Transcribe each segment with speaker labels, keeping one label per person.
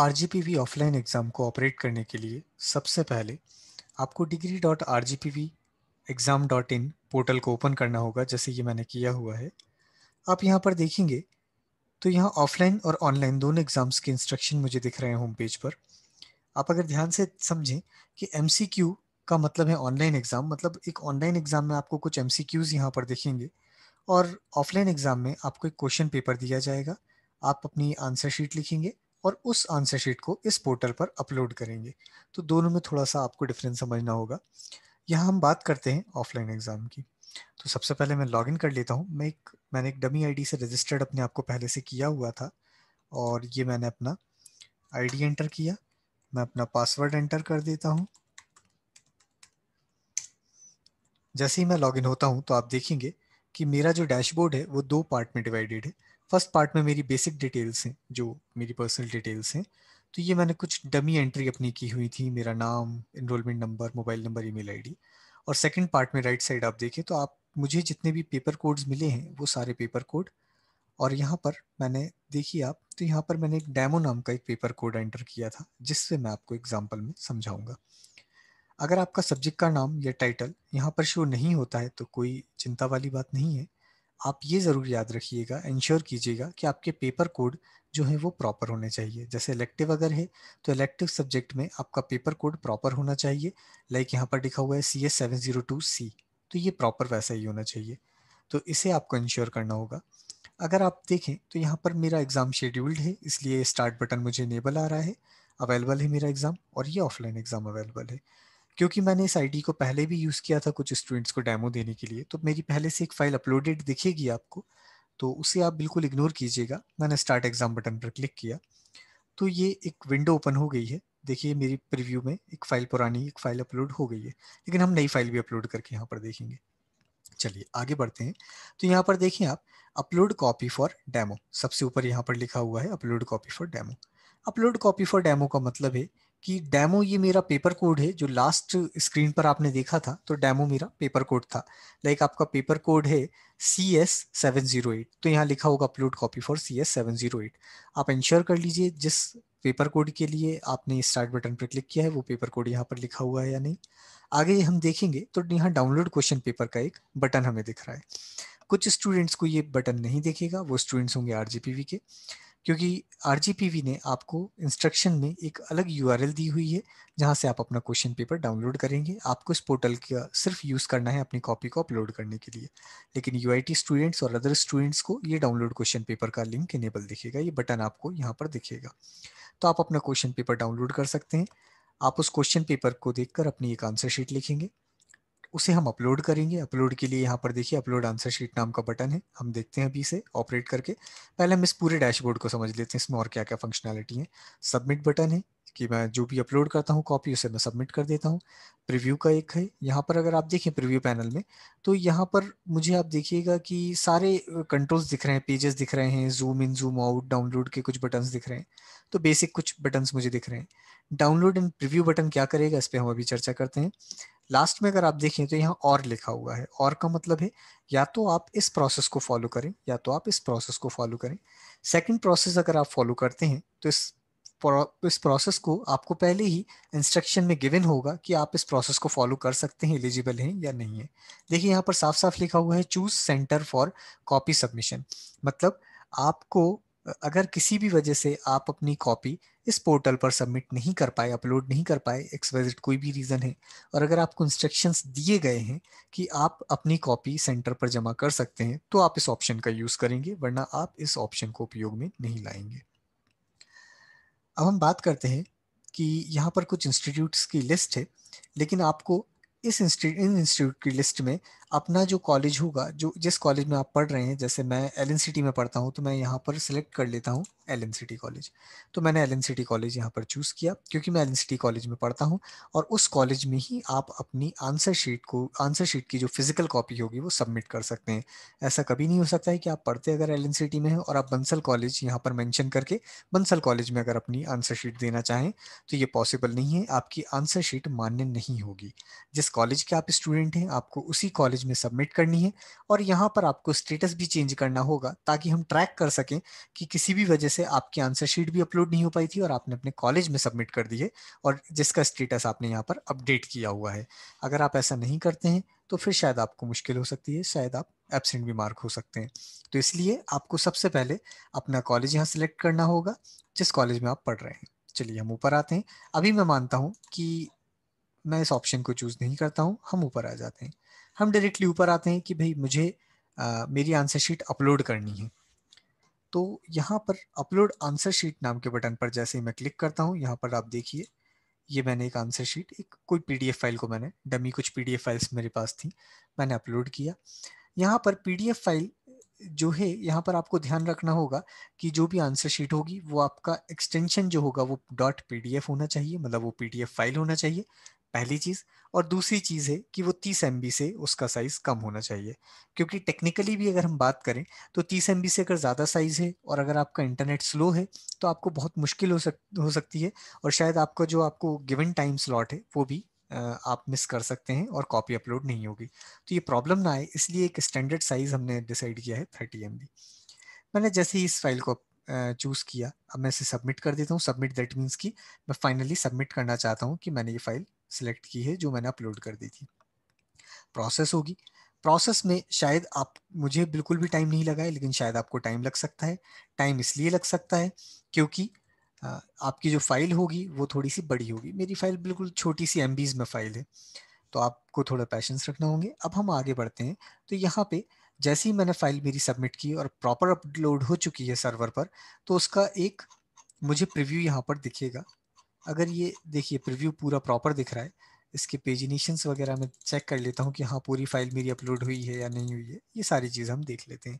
Speaker 1: Are offline exam को operate करने के लिए सबसे पहले आपको degree dot R G P V exam dot in portal को ओपन करना होगा जैसे ये मैंने किया हुआ है आप यहाँ पर देखेंगे तो यहाँ ऑफलाइन और ऑनलाइन दोनों एग्ज़ाम्स के इंस्ट्रक्शन मुझे दिख रहे हैं होम पेज पर आप अगर ध्यान से समझें कि एम सी क्यू का मतलब है ऑनलाइन एग्ज़ाम मतलब एक ऑनलाइन एग्ज़ाम में आपको कुछ एम सी क्यूज़ यहाँ पर देखेंगे और ऑफलाइन एग्ज़ाम में आपको एक क्वेश्चन पेपर दिया जाएगा आप अपनी आंसर शीट लिखेंगे और उस आंसर शीट को इस पोर्टल पर अपलोड करेंगे तो दोनों में थोड़ा सा आपको डिफरेंस समझना होगा यहाँ हम बात करते हैं ऑफलाइन एग्ज़ाम की तो सबसे पहले मैं लॉगिन कर लेता हूँ मैं एक मैंने एक डमी आईडी से रजिस्टर्ड अपने आप को पहले से किया हुआ था और ये मैंने अपना आईडी एंटर किया मैं अपना पासवर्ड एंटर कर देता हूँ जैसे ही मैं लॉगिन होता हूँ तो आप देखेंगे कि मेरा जो डैशबोर्ड है वो दो पार्ट में डिवाइडेड है फर्स्ट पार्ट में मेरी बेसिक डिटेल्स हैं जो मेरी पर्सनल डिटेल्स हैं तो ये मैंने कुछ डमी एंट्री अपनी की हुई थी मेरा नाम enrolment number mobile number email ID और सेकंड पार्ट में राइट साइड आप देखें तो आप मुझे जितने भी पेपर कोड्स मिले हैं वो सारे पेपर कोड और यहाँ पर मैंने देखिए आप तो यहाँ पर मैंने एक डैमो नाम का एक पेपर कोड एंटर किया था जिससे मैं आपको एग्जाम्पल में समझाऊंगा अगर आपका सब्जेक्ट का नाम या टाइटल यहाँ पर शो नहीं होता है तो कोई चिंता वाली बात नहीं है आप ये ज़रूर याद रखिएगा इंश्योर कीजिएगा कि आपके पेपर कोड जो है वो प्रॉपर होने चाहिए जैसे इलेक्टिव अगर है तो इलेक्टिव सब्जेक्ट में आपका पेपर कोड प्रॉपर होना चाहिए लाइक यहाँ पर लिखा हुआ है C S seven zero two C तो ये प्रॉपर वैसा ही होना चाहिए तो इसे आपको इंश्योर करना होगा अगर आप देखें तो यहाँ पर मेरा एग्ज़ाम शेड्यूल्ड है इसलिए स्टार्ट बटन मुझे इनेबल आ रहा है अवेलेबल है मेरा एग्ज़ाम और ये ऑफलाइन एग्ज़ाम अवेलेबल है क्योंकि मैंने इस आईडी को पहले भी यूज़ किया था कुछ स्टूडेंट्स को डेमो देने के लिए तो मेरी पहले से एक फ़ाइल अपलोडेड दिखेगी आपको तो उसे आप बिल्कुल इग्नोर कीजिएगा मैंने स्टार्ट एग्ज़ाम बटन पर क्लिक किया तो ये एक विंडो ओपन हो गई है देखिए मेरी प्रिव्यू में एक फ़ाइल पुरानी एक फ़ाइल अपलोड हो गई है लेकिन हम नई फाइल भी अपलोड करके यहाँ पर देखेंगे चलिए आगे बढ़ते हैं तो यहाँ पर देखें आप अपलोड कॉपी फॉर डेमो सबसे ऊपर यहाँ पर लिखा हुआ है upload copy for demo upload copy for demo का मतलब है कि डैमो ये मेरा पेपर कोड है जो लास्ट स्क्रीन पर आपने देखा था तो डैमो मेरा पेपर कोड था लाइक आपका पेपर कोड है C S seven zero eight तो यहाँ लिखा होगा upload copy for C S seven zero eight आप इंश्योर कर लीजिए जिस पेपर कोड के लिए आपने स्टार्ट बटन पर क्लिक किया है वो पेपर कोड यहाँ पर लिखा हुआ है या नहीं आगे हम देखेंगे तो यहाँ डाउनलोड क्वेश्चन पेपर का एक बटन हमें दिख रहा है कुछ स्टूडेंट्स को ये बटन नहीं देखेगा वो स्टूडेंट्स होंगे आर के क्योंकि आर ने आपको इंस्ट्रक्शन में एक अलग यू दी हुई है जहाँ से आप अपना क्वेश्चन पेपर डाउनलोड करेंगे आपको इस पोर्टल का सिर्फ यूज़ करना है अपनी कॉपी को अपलोड करने के लिए लेकिन यू स्टूडेंट्स और अदर स्टूडेंट्स को ये डाउनलोड क्वेश्चन पेपर का लिंक इनेबल दिखेगा ये बटन आपको यहाँ पर दिखेगा तो आप अपना क्वेश्चन पेपर डाउनलोड कर सकते हैं आप उस क्वेश्चन पेपर को देखकर अपनी एक आंसर शीट लिखेंगे उसे हम अपलोड करेंगे अपलोड के लिए यहाँ पर देखिए अपलोड आंसर शीट नाम का बटन है हम देखते हैं अभी इसे ऑपरेट करके पहले हम इस पूरे डैशबोर्ड को समझ लेते हैं इसमें और क्या क्या फंक्शनैलिटी है सबमिट बटन है कि मैं जो भी अपलोड करता हूँ कॉपी उसे मैं सबमिट कर देता हूँ प्रीव्यू का एक है यहाँ पर अगर आप देखें प्रीव्यू पैनल में तो यहाँ पर मुझे आप देखिएगा कि सारे कंट्रोल्स दिख रहे हैं पेजेस दिख रहे हैं zoom in zoom out download के कुछ बटन्स दिख रहे हैं तो बेसिक कुछ बटन्स मुझे दिख रहे हैं डाउनलोड एंड प्रिव्यू बटन क्या करेगा इस पर हम अभी चर्चा करते हैं लास्ट में अगर आप देखें तो यहाँ और लिखा हुआ है और का मतलब है या तो आप इस प्रोसेस को फॉलो करें या तो आप इस प्रोसेस को फॉलो करें सेकंड प्रोसेस अगर आप फॉलो करते हैं तो इस इस प्रोसेस को आपको पहले ही इंस्ट्रक्शन में गिवन होगा कि आप इस प्रोसेस को फॉलो कर सकते हैं एलिजिबल हैं या नहीं है देखिए यहाँ पर साफ साफ लिखा हुआ है choose centre for copy submission मतलब आपको अगर किसी भी वजह से आप अपनी कॉपी इस पोर्टल पर सबमिट नहीं कर पाए अपलोड नहीं कर पाए एक्सवाइजेड कोई भी रीज़न है और अगर आपको इंस्ट्रक्शंस दिए गए हैं कि आप अपनी कॉपी सेंटर पर जमा कर सकते हैं तो आप इस ऑप्शन का यूज़ करेंगे वरना आप इस ऑप्शन को उपयोग में नहीं लाएंगे अब हम बात करते हैं कि यहाँ पर कुछ इंस्टीट्यूट्स की लिस्ट है लेकिन आपको इस इंस्टीट्यूट की लिस्ट में अपना जो कॉलेज होगा जो जिस कॉलेज में आप पढ़ रहे हैं जैसे मैं एल सिटी में पढ़ता हूँ तो मैं यहाँ पर सिलेक्ट कर लेता हूँ एल सिटी कॉलेज तो मैंने एल सिटी कॉलेज यहाँ पर चूज़ किया क्योंकि मैं एल सिटी कॉलेज में पढ़ता हूँ और उस कॉलेज में ही आप अपनी आंसर शीट को आंसर शीट की जो फिज़िकल कॉपी होगी वो सबमिट कर सकते हैं ऐसा कभी नहीं हो सकता है कि आप पढ़ते अगर एल सिटी में हैं और आप बंसल कॉलेज यहाँ पर मैंशन करके बंसल कॉलेज में अगर अपनी आंसर शीट देना चाहें तो ये पॉसिबल नहीं है आपकी आंसर शीट मान्य नहीं होगी जिस कॉलेज के आप स्टूडेंट हैं आपको उसी कॉलेज कॉलेज में सबमिट करनी है और यहाँ पर आपको स्टेटस भी चेंज करना होगा ताकि हम ट्रैक कर सकें कि किसी भी वजह से आपकी आंसर शीट भी अपलोड नहीं हो पाई थी और आपने अपने कॉलेज में सबमिट कर दी है और जिसका स्टेटस आपने यहाँ पर अपडेट किया हुआ है अगर आप ऐसा नहीं करते हैं तो फिर शायद आपको मुश्किल हो सकती है शायद आप एबसेंट भी मार्क हो सकते हैं तो इसलिए आपको सबसे पहले अपना कॉलेज यहाँ सेलेक्ट करना होगा जिस कॉलेज में आप पढ़ रहे हैं चलिए हम ऊपर आते हैं अभी मैं मानता हूँ कि मैं इस ऑप्शन को चूज़ नहीं करता हूँ हम ऊपर आ जाते हैं हम डायरेक्टली ऊपर आते हैं कि भाई मुझे आ, मेरी आंसर शीट अपलोड करनी है तो यहाँ पर अपलोड आंसर शीट नाम के बटन पर जैसे ही मैं क्लिक करता हूँ यहाँ पर आप देखिए ये मैंने एक आंसर शीट एक कोई पीडीएफ फाइल को मैंने डमी कुछ पीडीएफ फाइल्स मेरे पास थी मैंने अपलोड किया यहाँ पर पीडीएफ फाइल जो है यहाँ पर आपको ध्यान रखना होगा कि जो भी आंसर शीट होगी वो आपका एक्सटेंशन जो होगा वो डॉट पी होना चाहिए मतलब वो पी फाइल होना चाहिए पहली चीज और दूसरी चीज है कि वो तीस एम से उसका साइज कम होना चाहिए क्योंकि टेक्निकली भी अगर हम बात करें तो तीस एम से अगर ज्यादा साइज है और अगर आपका इंटरनेट स्लो है तो आपको बहुत मुश्किल हो सक हो सकती है और शायद आपका जो आपको गिवन टाइम स्लॉट है वो भी आप मिस कर सकते हैं और कॉपी अपलोड नहीं होगी तो ये प्रॉब्लम ना आए इसलिए एक स्टैंडर्ड साइज हमने डिसाइड किया है थर्टी एम मैंने जैसे ही इस फाइल को चूज़ किया अब मैं इसे सबमिट कर देता हूँ सबमिट दैट मीन्स कि मैं फाइनली सबमिट करना चाहता हूँ कि मैंने ये फाइल सिलेक्ट की है जो मैंने अपलोड कर दी थी प्रोसेस होगी प्रोसेस में शायद आप मुझे बिल्कुल भी टाइम नहीं लगा है लेकिन शायद आपको टाइम लग सकता है टाइम इसलिए लग सकता है क्योंकि आपकी जो फाइल होगी वो थोड़ी सी बड़ी होगी मेरी फाइल बिल्कुल छोटी सी एम में फाइल है तो आपको थोड़ा पैशंस रखना होंगे अब हम आगे बढ़ते हैं तो यहाँ पे जैसे ही मैंने फाइल मेरी सबमिट की और प्रॉपर अपलोड हो चुकी है सर्वर पर तो उसका एक मुझे प्रिव्यू यहाँ पर दिखेगा अगर ये देखिए प्रिव्यू पूरा प्रॉपर दिख रहा है इसके पेजिनेशन वगैरह मैं चेक कर लेता हूँ कि हाँ पूरी फाइल मेरी अपलोड हुई है या नहीं हुई है ये सारी चीज़ हम देख लेते हैं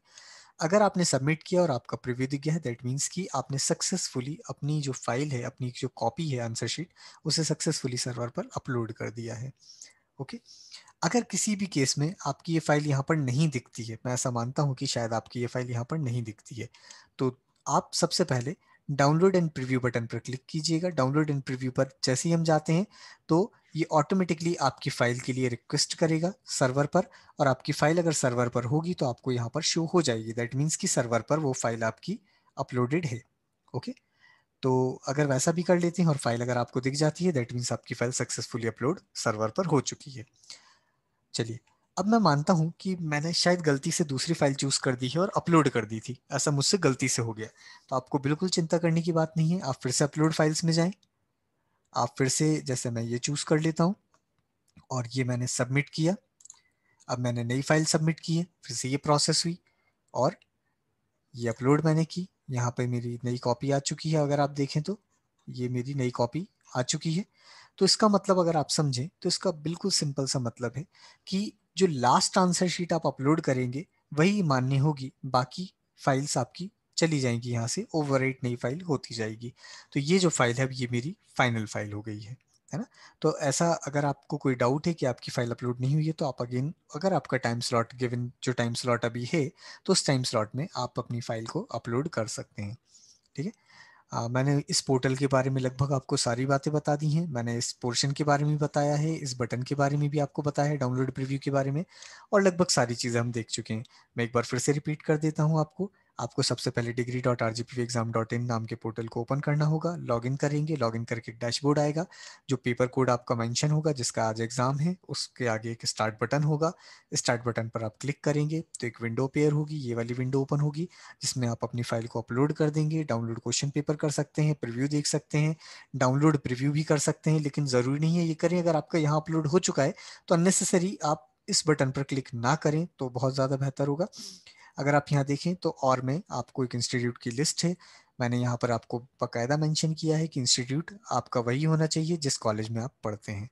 Speaker 1: अगर आपने सबमिट किया और आपका प्रिव्यू दिख गया है दैट मीन्स कि आपने सक्सेसफुली अपनी जो फाइल है अपनी जो कॉपी है आंसर शीट उसे सक्सेसफुली सर्वर पर अपलोड कर दिया है ओके okay? अगर किसी भी केस में आपकी ये फाइल यहाँ पर नहीं दिखती है मैं ऐसा मानता हूँ कि शायद आपकी ये फाइल यहाँ पर नहीं दिखती है तो आप सबसे पहले डाउनलोड एंड प्रीव्यू बटन पर क्लिक कीजिएगा डाउनलोड एंड प्रीव्यू पर जैसे ही हम जाते हैं तो ये ऑटोमेटिकली आपकी फाइल के लिए रिक्वेस्ट करेगा सर्वर पर और आपकी फाइल अगर सर्वर पर होगी तो आपको यहाँ पर शो हो जाएगी दैट मीन्स कि सर्वर पर वो फाइल आपकी अपलोडेड है ओके तो अगर वैसा भी कर लेते हैं और फाइल अगर आपको दिख जाती है दैट मीन्स आपकी फाइल सक्सेसफुली अपलोड सर्वर पर हो चुकी है चलिए अब मैं मानता हूँ कि मैंने शायद गलती से दूसरी फाइल चूज कर दी है और अपलोड कर दी थी ऐसा मुझसे गलती से हो गया तो आपको बिल्कुल चिंता करने की बात नहीं है आप फिर से अपलोड फाइल्स में जाएं आप फिर से जैसे मैं ये चूज कर लेता हूँ और ये मैंने सबमिट किया अब मैंने नई फाइल सबमिट की है फिर से ये प्रोसेस हुई और ये अपलोड मैंने की यहाँ पर मेरी नई कॉपी आ चुकी है अगर आप देखें तो ये मेरी नई कॉपी आ चुकी है तो इसका मतलब अगर आप समझें तो इसका बिल्कुल सिंपल सा मतलब है कि जो लास्ट आंसर शीट आप अपलोड करेंगे वही मान्य होगी बाकी फाइल्स आपकी चली जाएंगी यहाँ से ओवर नई फाइल होती जाएगी तो ये जो फाइल है ये मेरी फाइनल फाइल हो गई है है ना तो ऐसा अगर आपको कोई डाउट है कि आपकी फाइल अपलोड नहीं हुई है तो आप अगेन अगर आपका टाइम स्लॉट गिवन जो टाइम स्लॉट अभी है तो उस टाइम स्लॉट में आप अपनी फाइल को अपलोड कर सकते हैं ठीक है आ, मैंने इस पोर्टल के बारे में लगभग आपको सारी बातें बता दी हैं मैंने इस पोर्शन के बारे में बताया है इस बटन के बारे में भी आपको बताया है डाउनलोड प्रीव्यू के बारे में और लगभग सारी चीज़ें हम देख चुके हैं मैं एक बार फिर से रिपीट कर देता हूँ आपको आपको सबसे पहले degree dot R G P exam dot in नाम के पोर्टल को ओपन करना होगा लॉग इन करेंगे लॉग इन करके डैशबोर्ड आएगा जो पेपर कोड आपका मेंशन होगा जिसका आज एग्जाम है उसके आगे एक स्टार्ट बटन होगा स्टार्ट बटन पर आप क्लिक करेंगे तो एक विंडो पेयर होगी ये वाली विंडो ओपन होगी जिसमें आप अपनी फाइल को अपलोड कर देंगे डाउनलोड क्वेश्चन पेपर कर सकते हैं प्रिव्यू देख सकते हैं डाउनलोड प्रिव्यू भी कर सकते हैं लेकिन ज़रूरी नहीं है ये करें अगर आपका यहाँ अपलोड हो चुका है तो अननेसेसरी आप इस बटन पर क्लिक ना करें तो बहुत ज़्यादा बेहतर होगा अगर आप यहाँ देखें तो और में आपको एक इंस्टीट्यूट की लिस्ट है मैंने यहाँ पर आपको बाकायदा मेंशन किया है कि इंस्टीट्यूट आपका वही होना चाहिए जिस कॉलेज में आप पढ़ते हैं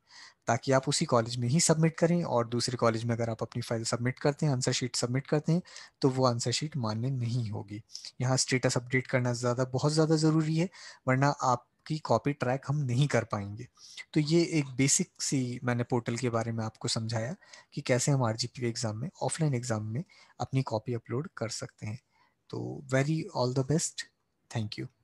Speaker 1: ताकि आप उसी कॉलेज में ही सबमिट करें और दूसरे कॉलेज में अगर आप अपनी फाइल सबमिट करते हैं आंसर शीट सबमिट करते हैं तो वो आंसर शीट मान्य नहीं होगी यहाँ स्टेटस अपडेट करना ज़्यादा बहुत ज़्यादा ज़रूरी है वरना आप की कॉपी ट्रैक हम नहीं कर पाएंगे तो ये एक बेसिक सी मैंने पोर्टल के बारे में आपको समझाया कि कैसे हम आर एग्ज़ाम में ऑफलाइन एग्ज़ाम में अपनी कॉपी अपलोड कर सकते हैं तो very all the best thank you